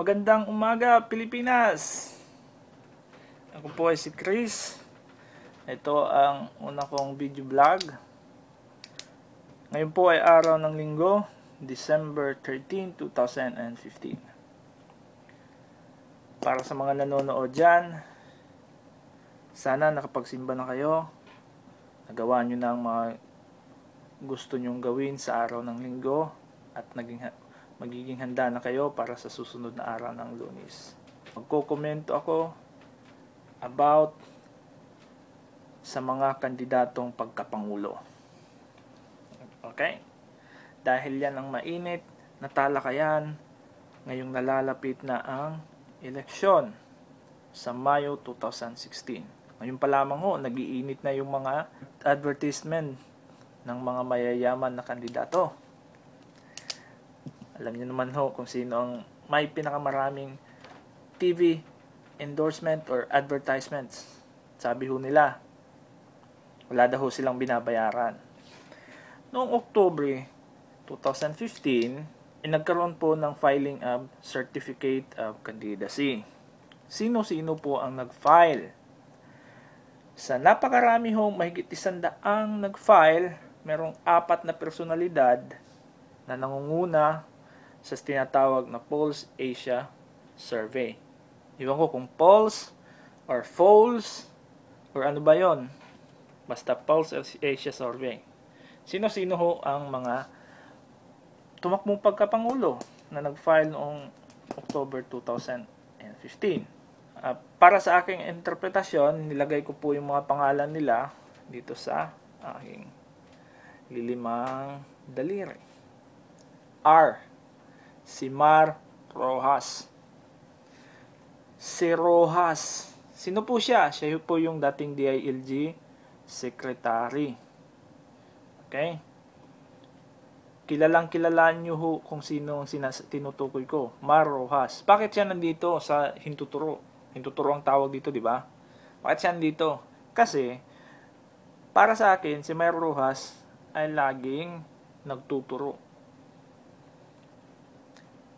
Magandang umaga, Pilipinas! Ako po ay si Chris. Ito ang una kong video vlog. Ngayon po ay araw ng linggo, December 13, 2015. Para sa mga nanonood dyan, sana nakapagsimba na kayo. Nagawa nyo na ang mga gusto nyong gawin sa araw ng linggo at naging magiging handa na kayo para sa susunod na araw ng lunis. Magkokomento ako about sa mga kandidatong pagkapangulo. Okay? Dahil yan ang mainit na talakayan ngayong nalalapit na ang eleksyon sa Mayo 2016. Ngayon pa lamang ho, nagiinit na yung mga advertisement ng mga mayayaman na kandidato. Alam niyo naman ho kung sino ang may pinakamaraming TV endorsement or advertisements. Sabi ho nila, wala daw silang binabayaran. Noong Oktobre 2015, eh, nagkaroon po ng filing of Certificate of Candidacy. Sino-sino po ang nag-file? Sa napakarami hong mahigit isandaang nag-file, merong apat na personalidad na nangunguna sa tinatawag na Pulse Asia Survey. Iwan ko kung Pulse or Foals or ano ba yon Basta Pulse Asia Survey. Sino-sino ho ang mga tumakbong pagkapangulo na nag-file noong October 2015. Uh, ah, para sa aking interpretasyon, nilagay ko po yung mga pangalan nila dito sa aking lilimang daliri. R si Mar Rojas. Si Rojas, sino po siya? Siya po yung dating DILG Secretary. Okay? Kilalang kilala nyo ho kung sino ang tinutukoy ko. Mar Rojas. Bakit siya nandito sa Hintuturo? Hintuturo ang tawag dito, di ba? Bakit siya nandito? Kasi, para sa akin, si Mar Rojas ay laging nagtuturo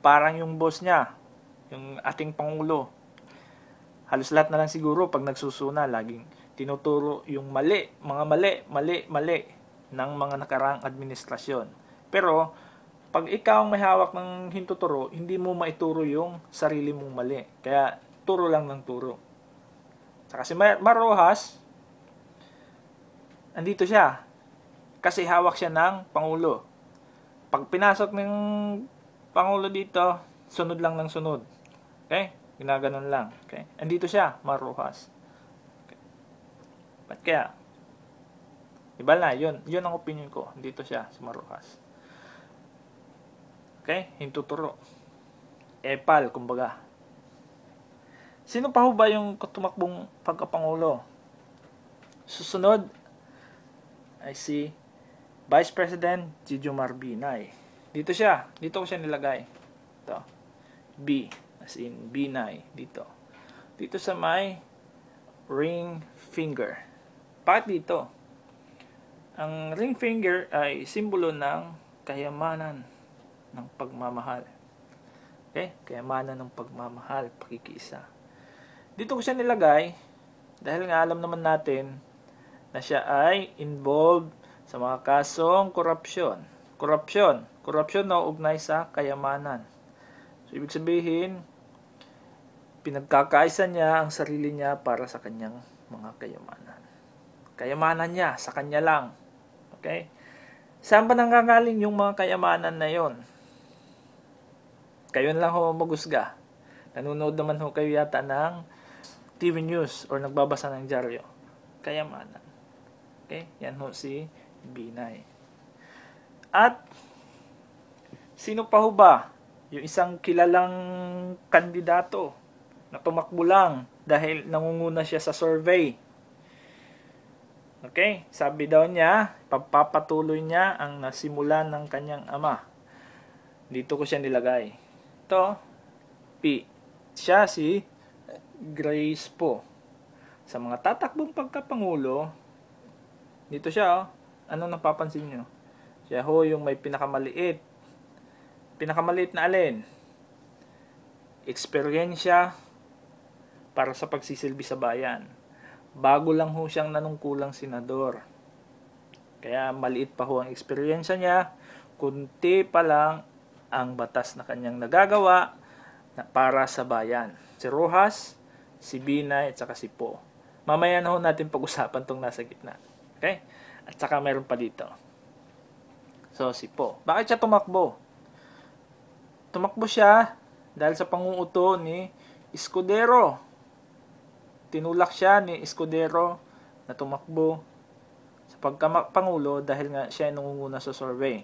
parang yung boss niya, yung ating Pangulo, halos lahat na lang siguro pag nagsusuna, laging tinuturo yung mali, mga mali, mali, mali ng mga nakaraang administrasyon. Pero, pag ikaw ang may hawak ng hintuturo, hindi mo maituro yung sarili mong mali. Kaya, turo lang ng turo. Saka si Mar- Marojas, andito siya. Kasi hawak siya ng Pangulo. Pag pinasok ng Pangulo dito, sunod lang ng sunod. Okay? Ginaganon lang. Okay? Andito siya, maruhas. Okay. Ba't kaya? Diba na, yun. Yun ang opinion ko. Dito siya, si maruhas. Okay? Hintuturo. Epal, kumbaga. Sino pa ho ba yung tumakbong pagkapangulo? Susunod I see Vice President Gio Marbinay. Dito siya. Dito ko siya nilagay. Ito. B. As in, B9. Dito. Dito sa may ring finger. Bakit dito? Ang ring finger ay simbolo ng kayamanan ng pagmamahal. Okay? Kayamanan ng pagmamahal, pakikiisa. Dito ko siya nilagay dahil nga alam naman natin na siya ay involved sa mga kasong korupsyon. Korupsyon, Corruption na ugnay sa kayamanan. So, ibig sabihin, pinagkakaisa niya ang sarili niya para sa kanyang mga kayamanan. Kayamanan niya, sa kanya lang. Okay? Saan ba nanggagaling yung mga kayamanan na yon? Kayo lang ho magusga. Nanonood naman ho kayo yata ng TV news or nagbabasa ng dyaryo. Kayamanan. Okay? Yan ho si Binay. At Sino pa ho ba? Yung isang kilalang kandidato na tumakbo lang dahil nangunguna siya sa survey. Okay, sabi daw niya, pagpapatuloy niya ang nasimulan ng kanyang ama. Dito ko siya nilagay. To, P. Siya si Grace po. Sa mga tatakbong pagkapangulo, dito siya, oh, ano napapansin nyo? Siya ho yung may pinakamaliit Pinakamaliit na alin? Experyensya para sa pagsisilbi sa bayan. Bago lang ho siyang nanungkulang senador. Kaya maliit pa ho ang experyensya niya, kunti pa lang ang batas na kanyang nagagawa na para sa bayan. Si Rojas, si Binay, at saka si Po. Mamaya na ho natin pag-usapan tong nasa gitna. Okay? At saka meron pa dito. So, si Po. Bakit siya tumakbo? Tumakbo siya dahil sa panguuto ni Escudero. Tinulak siya ni Escudero na tumakbo sa pagkapangulo dahil nga siya nangunguna sa survey.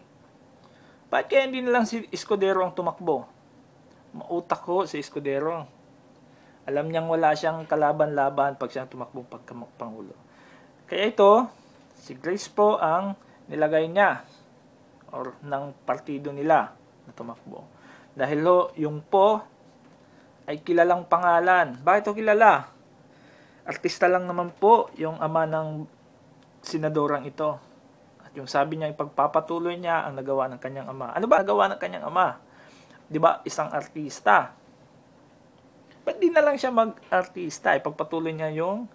Bakit kaya hindi nilang si Escudero ang tumakbo? Mautak ko si Escudero. Alam niyang wala siyang kalaban-laban pag siyang tumakbong pagkapangulo. Kaya ito, si Grace po ang nilagay niya or ng partido nila na tumakbo. Dahil ho, yung po ay kilalang pangalan. Bakit ito kilala? Artista lang naman po yung ama ng senadorang ito. At yung sabi niya, ipagpapatuloy niya ang nagawa ng kanyang ama. Ano ba nagawa ng kanyang ama? Di ba, isang artista. Ba't di na lang siya mag-artista? Ipagpatuloy niya yung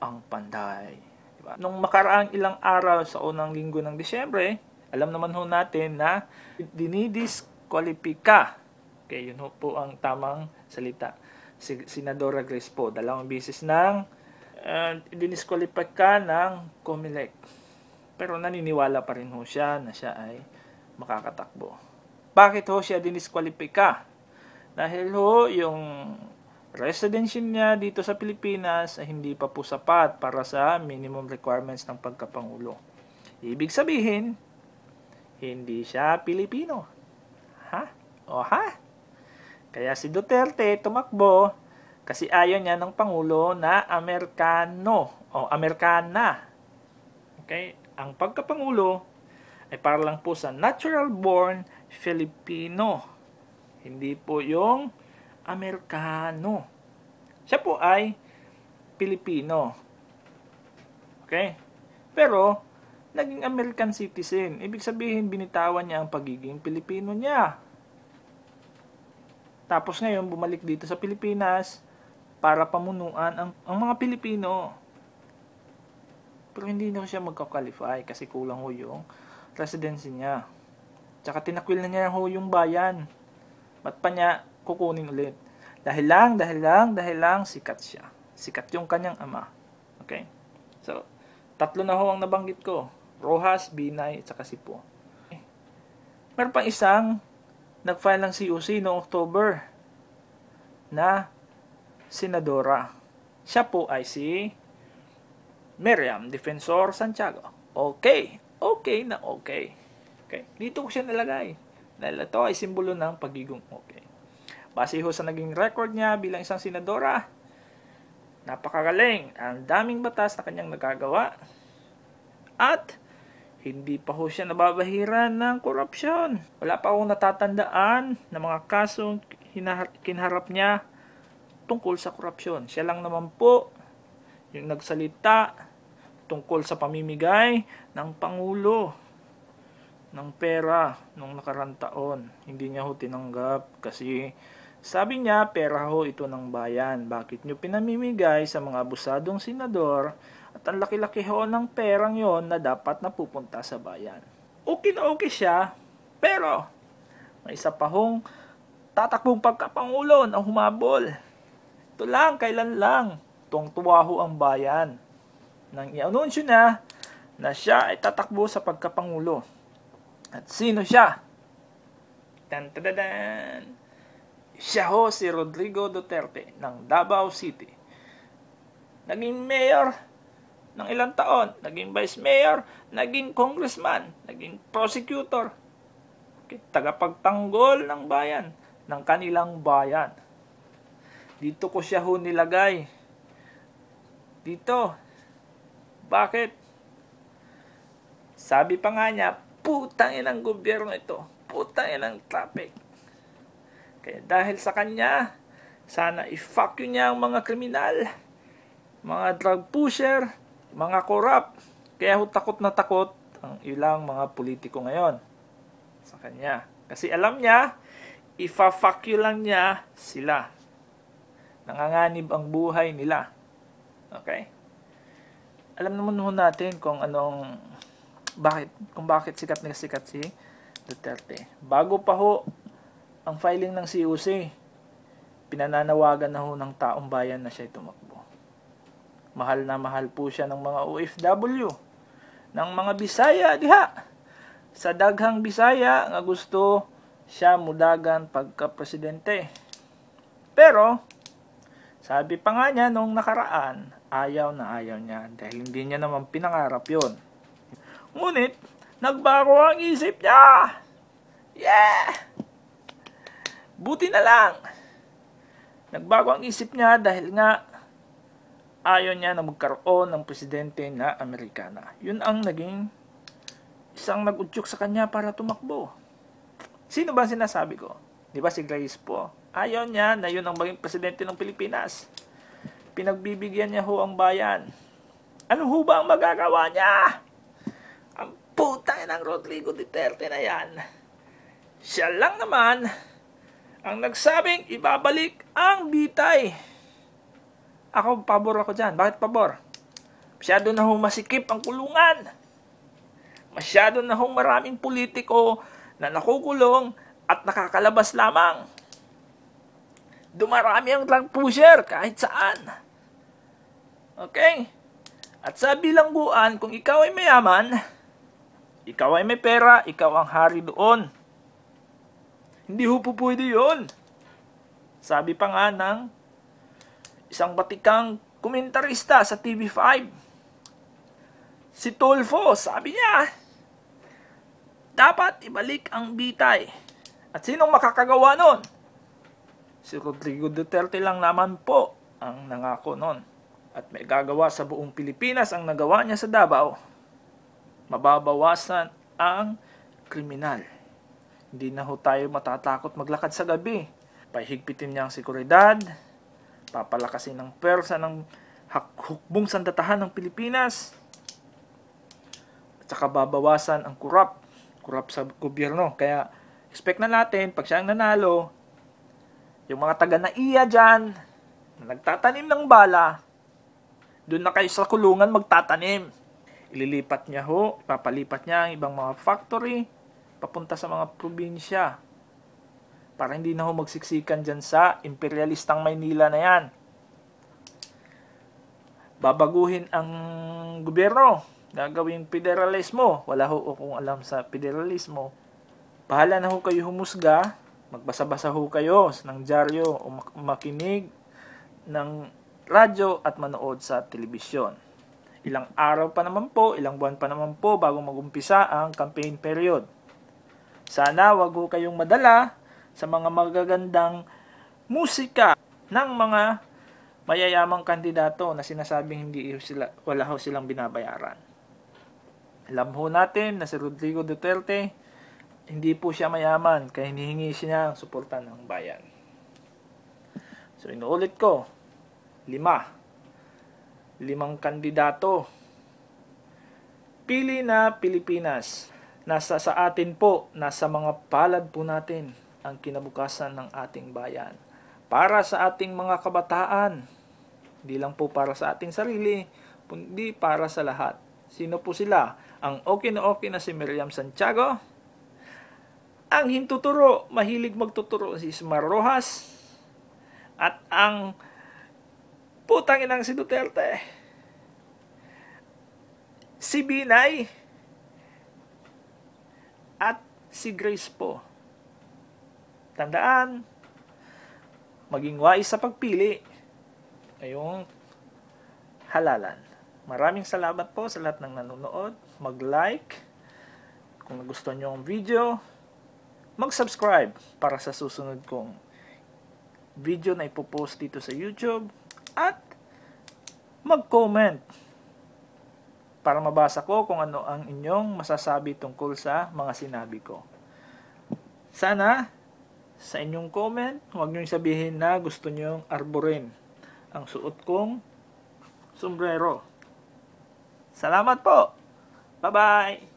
ang panday. Diba? Nung makaraang ilang araw sa unang linggo ng Disyembre, alam naman ho natin na dinidis kwalipika. Okay, yun po ang tamang salita. Si Senadora Grace po, dalawang bisis ng uh, eh, diniskwalipy ng Comelec. Pero naniniwala pa rin ho siya na siya ay makakatakbo. Bakit ho siya diniskwalipika? Dahil ho, yung residency niya dito sa Pilipinas ay hindi pa po sapat para sa minimum requirements ng pagkapangulo. Ibig sabihin, hindi siya Pilipino ha? O ha? Kaya si Duterte tumakbo kasi ayaw niya ng Pangulo na Amerikano o Amerikana. Okay? Ang pagkapangulo ay para lang po sa natural born Filipino. Hindi po yung Amerikano. Siya po ay Pilipino. Okay? Pero, naging American citizen. Ibig sabihin, binitawan niya ang pagiging Pilipino niya. Tapos ngayon, bumalik dito sa Pilipinas para pamunuan ang, ang mga Pilipino. Pero hindi na siya magka-qualify kasi kulang ho yung residency niya. Tsaka tinakwil na niya ho yung bayan. Ba't pa niya kukunin ulit? Dahil lang, dahil lang, dahil lang, sikat siya. Sikat yung kanyang ama. Okay? So, tatlo na ho ang nabanggit ko Rojas, Binay, at saka Po. Meron pang isang nag-file ng COC noong October na senadora. Siya po ay si Miriam Defensor Santiago. Okay, okay na okay. Okay, dito ko siya nalagay. Dahil ito ay simbolo ng pagigong okay. Base ho sa naging record niya bilang isang senadora, napakagaling. Ang daming batas na kanyang nagagawa. At hindi pa ho siya nababahiran ng korupsyon. Wala pa akong natatandaan na mga kasong kinharap niya tungkol sa korupsyon. Siya lang naman po yung nagsalita tungkol sa pamimigay ng Pangulo ng pera nung nakarang taon. Hindi niya ho tinanggap kasi sabi niya pera ho ito ng bayan. Bakit niyo pinamimigay sa mga abusadong senador at ang laki-laki ho ng perang yon na dapat napupunta sa bayan. Okay na okay siya, pero may isa pa hong tatakbong pagkapangulo na humabol. Ito lang, kailan lang. Tuwang tuwa ho ang bayan. Nang i-anunsyo na na siya ay tatakbo sa pagkapangulo. At sino siya? Tan tadadan! Siya ho si Rodrigo Duterte ng Davao City. Naging mayor ng ilang taon. Naging vice mayor, naging congressman, naging prosecutor, tagapagtanggol ng bayan, ng kanilang bayan. Dito ko siya ho nilagay. Dito. Bakit? Sabi pa nga niya, putang inang gobyerno ito. Putang inang traffic. Kaya dahil sa kanya, sana i-fuck niya ang mga kriminal, mga drug pusher, mga korap. Kaya ho takot na takot ang ilang mga politiko ngayon sa kanya. Kasi alam niya, ifa-fuck you lang niya sila. Nanganganib ang buhay nila. Okay? Alam naman ho natin kung anong bakit kung bakit sikat na sikat si Duterte. Bago pa ho ang filing ng COC, e pinananawagan na ho ng taong bayan na siya tumakbo. Mahal na mahal po siya ng mga OFW. Ng mga Bisaya, diha. Sa daghang Bisaya nga gusto siya mudagan pagka presidente. Pero, sabi pa nga niya noong nakaraan, ayaw na ayaw niya dahil hindi niya naman pinangarap yon. Ngunit, nagbago ang isip niya. Yeah! Buti na lang. Nagbago ang isip niya dahil nga ayaw niya na magkaroon ng presidente na Amerikana. Yun ang naging isang nagudyok sa kanya para tumakbo. Sino ba sinasabi ko? Di ba si Grace po? Ayaw niya na yun ang maging presidente ng Pilipinas. Pinagbibigyan niya ho ang bayan. Ano ho ba ang magagawa niya? Ang putang ng Rodrigo Duterte na yan. Siya lang naman ang nagsabing ibabalik ang bitay ako, pabor ako dyan. Bakit pabor? Masyado na hong masikip ang kulungan. Masyado na hong maraming politiko na nakukulong at nakakalabas lamang. Dumarami ang drug pusher kahit saan. Okay? At sa bilangguan, kung ikaw ay mayaman, ikaw ay may pera, ikaw ang hari doon. Hindi ho po pwede yun. Sabi pa nga ng isang batikang komentarista sa TV5. Si Tulfo, sabi niya, dapat ibalik ang bitay. At sinong makakagawa nun? Si Rodrigo Duterte lang naman po ang nangako nun. At may gagawa sa buong Pilipinas ang nagawa niya sa Davao. Mababawasan ang kriminal. Hindi na ho tayo matatakot maglakad sa gabi. Pahigpitin niya ang seguridad papalakasin ng persa ng hukbong sandatahan ng Pilipinas at saka babawasan ang kurap kurap sa gobyerno kaya expect na natin pag siya ang nanalo yung mga taga na iya dyan na nagtatanim ng bala doon na kayo sa kulungan magtatanim ililipat niya ho papalipat niya ang ibang mga factory papunta sa mga probinsya para hindi na ho magsiksikan dyan sa imperialistang Maynila na yan. Babaguhin ang gobyerno, gagawin federalismo, wala ho kung alam sa federalismo. Bahala na ho kayo humusga, magbasa-basa ho kayo ng dyaryo o makinig ng radyo at manood sa telebisyon. Ilang araw pa naman po, ilang buwan pa naman po bago magumpisa ang campaign period. Sana wag ho kayong madala sa mga magagandang musika ng mga mayayamang kandidato na sinasabing hindi sila, wala ho silang binabayaran. Alam ho natin na si Rodrigo Duterte, hindi po siya mayaman kaya hinihingi siya ang suporta ng bayan. So inuulit ko, lima. Limang kandidato. Pili na Pilipinas. Nasa sa atin po, nasa mga palad po natin ang kinabukasan ng ating bayan. Para sa ating mga kabataan, hindi lang po para sa ating sarili, kundi para sa lahat. Sino po sila? Ang okinaoki na si Miriam Santiago, ang hintuturo, mahilig magtuturo si Ismar Rojas, at ang putang inang si Duterte, si Binay, at si Grace po. Tandaan, maging wais sa pagpili ngayong halalan. Maraming salamat po sa lahat ng nanonood. Mag-like kung nagustuhan nyo ang video. Mag-subscribe para sa susunod kong video na ipopost dito sa YouTube. At mag-comment para mabasa ko kung ano ang inyong masasabi tungkol sa mga sinabi ko. Sana sa inyong comment, huwag niyong sabihin na gusto niyong arborin ang suot kong sombrero. Salamat po! Bye-bye!